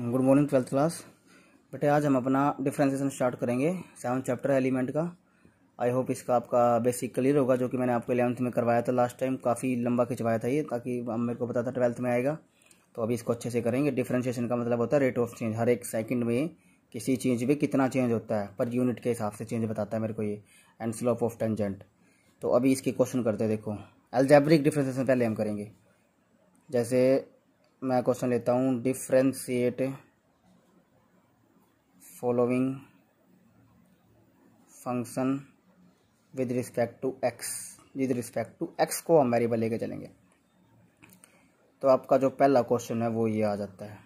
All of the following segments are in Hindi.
गुड मॉर्निंग ट्वेल्थ क्लास बेटे आज हम अपना डिफ्रेंसीसन स्टार्ट करेंगे सेवन चैप्टर एलिमेंट का आई होप इसका आपका बेसिक क्लियर होगा जो कि मैंने आपको एलेवंथ में करवाया था लास्ट टाइम काफ़ी लंबा खिंचवाया था ये ताकि हम मेरे को पता था ट्वेल्थ में आएगा तो अभी इसको अच्छे से करेंगे डिफ्रेंशिएशन का मतलब होता है रेट ऑफ चेंज हर एक सेकंड में किसी चेंज में कितना चेंज होता है पर यूनिट के हिसाब से चेंज बताता है मेरे को ये एंड स्लोप ऑफ टेंजेंट तो अभी इसके क्वेश्चन करते हैं देखो एल्जैब्रिक डिफ्रेंसेशन पहले हम करेंगे जैसे मैं क्वेश्चन लेता हूँ differentiate following function with respect to x with respect to x को हम वेरिएबल लेके चलेंगे तो आपका जो पहला क्वेश्चन है वो ये आ जाता है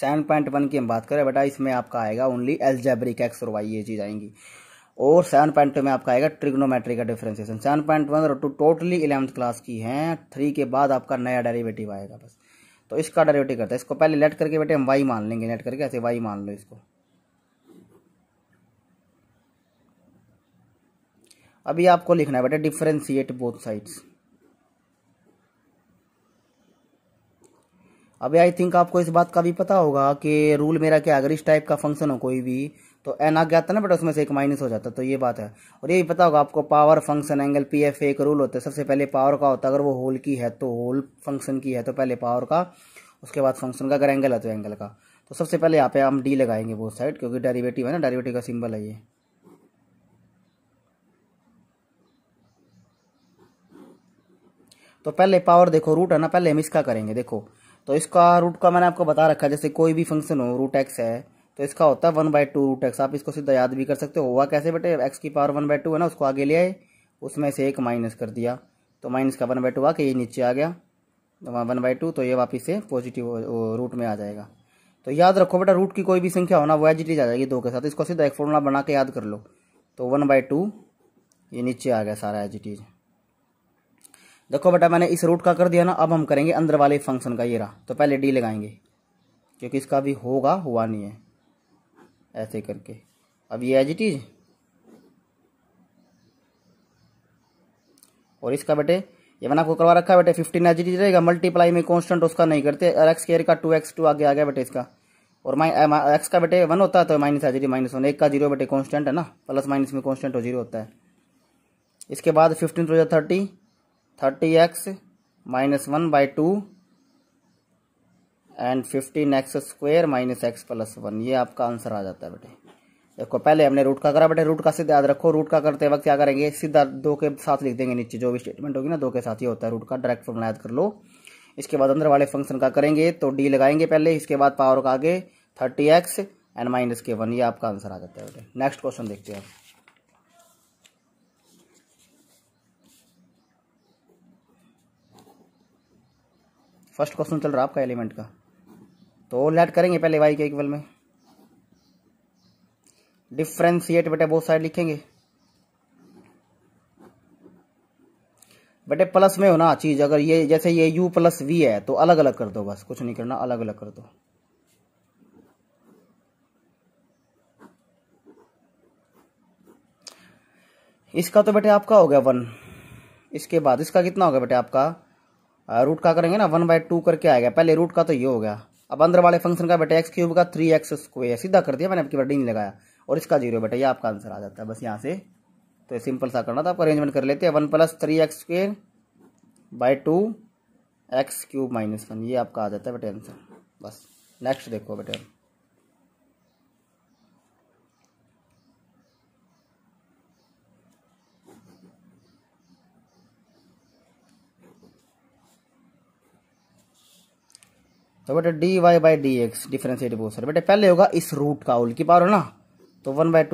सेवन पॉइंट वन की हम बात करें बेटा इसमें आपका आएगा ओनली एल्जेब्रिक एक्स और वाई ये चीज़ आएंगी और सेवन पॉइंट टू में आपका आएगा ट्रिग्नोमेट्री का डिफ्रेंसिएशन सेवन पॉइंट वन और टू टोटली इलेवंथ क्लास की है थ्री के बाद आपका नया डेरिवेटिव आएगा बस तो इसका डेरिवेटिव करता है इसको पहले लेट करके बेटे हम वाई मान लेंगे लेट करके ऐसे वाई मान लो इसको अभी आपको लिखना है बेटे डिफ्रेंशिएट बोथ साइड्स अभी आई थिंक आपको इस बात का भी पता होगा कि रूल मेरा क्या अगर इस टाइप का फंक्शन हो कोई भी तो एन आ गया था ना बट उसमें से एक माइनस हो जाता तो ये बात है और ये भी पता होगा आपको power function angle P F एक रूल होता है सबसे पहले पावर का होता है अगर वो होल की है तो होल फंक्शन की है तो पहले पावर का उसके बाद फंक्शन का अगर एंगल है तो एंगल का तो सबसे पहले यहाँ पे हम डी लगाएंगे वो साइड क्योंकि डेरिवेटिव है ना डेरिवेटिव का सिंबल है ये तो पहले पावर देखो रूट है ना पहले हम इसका करेंगे देखो तो इसका रूट का मैंने आपको बता रखा है जैसे कोई भी फंक्शन हो रूट एक्स है तो इसका होता है one by two root x आप इसको सीधा याद भी कर सकते हो हुआ कैसे बेटे एक्स की पावर वन बाई टू है ना उसको आगे ले आए उसमें से एक माइनस कर दिया तो माइनस का वन बाई टू आके ये नीचे आ गया तो वहाँ वन बाई टू तो ये वापस से पॉजिटिव रूट में आ जाएगा तो याद रखो बेटा रूट की कोई भी संख्या होना वो एजिटिज आ जाएगी दो के साथ इसको सीधा एक फॉर्मूला बना के याद कर लो तो वन बाई टू ये नीचे आ गया सारा एजिटिज देखो बेटा मैंने इस रूट का कर दिया ना अब हम करेंगे अंदर वाले फंक्शन का ये रहा तो पहले डी लगाएंगे क्योंकि इसका भी होगा हुआ नहीं है ऐसे करके अब ये एज इट इज और इसका बेटे ये मैंने आपको करवा रखा है बेटे फिफ्टीन इट इज रहेगा मल्टीप्लाई में कॉन्स्टेंट उसका नहीं करते और एक्स केयर का टू एक्स टू आगे आ गया बेटे इसका और माइ एक्स का बेटे वन होता है तो माइनस एच माइनस वन एक का जीरो बेटे कॉन्स्टेंट है ना प्लस माइनस में कॉन्स्टेंट और जीरो होता है इसके बाद fifteen two thirty thirty x minus one by two and fifteen x square minus x plus one ये आपका आंसर आ जाता है बेटे देखो पहले हमने रूट का करा बेटे रूट का सीधा याद रखो रूट का करते वक्त क्या करेंगे सीधा दो के साथ लिख देंगे नीचे जो भी स्टेटमेंट होगी ना दो के साथ ही होता है रूट का डायरेक्ट फॉर्मला याद कर लो इसके बाद अंदर वाले फंक्शन का करेंगे तो डी लगाएंगे पहले इसके बाद पावर का आगे थर्टी एक्स एंड माइनस के वन ये आपका आंसर आ जाता है बेटे नेक्स्ट क्वेश्चन देखते हैं फर्स्ट क्वेश्चन चल रहा है आपका एलिमेंट का तो लेट करेंगे पहले वाई के इक्वल में डिफ्रेंशिएट बेटे बहुत साइड लिखेंगे बेटे प्लस में हो ना चीज अगर ये जैसे ये यू प्लस वी है तो अलग अलग कर दो बस कुछ नहीं करना अलग अलग कर दो इसका तो बेटे आपका हो गया वन इसके बाद इसका कितना होगा बेटे आपका रूट का करेंगे ना वन बाय टू करके आएगा पहले रूट का तो ये हो गया अब अंदर वाले फंक्शन का बेटा एक्स क्यूब का थ्री एक्स स्क्वेयर सीधा कर दिया मैंने आपकी बड़ा नहीं लगाया और इसका जीरो बेटा ये आपका आंसर आ जाता है बस यहाँ से तो सिंपल सा करना था आपका अरेंजमेंट कर लेते हैं one plus three x square by two x cube minus one ये आपका आ जाता है बेटे आंसर बस नेक्स्ट देखो बेटे तो बेटा d y by d x differentiate बहुत सारे बेटे पहले होगा इस रूट का उल्की पावर है ना तो वन बाय टू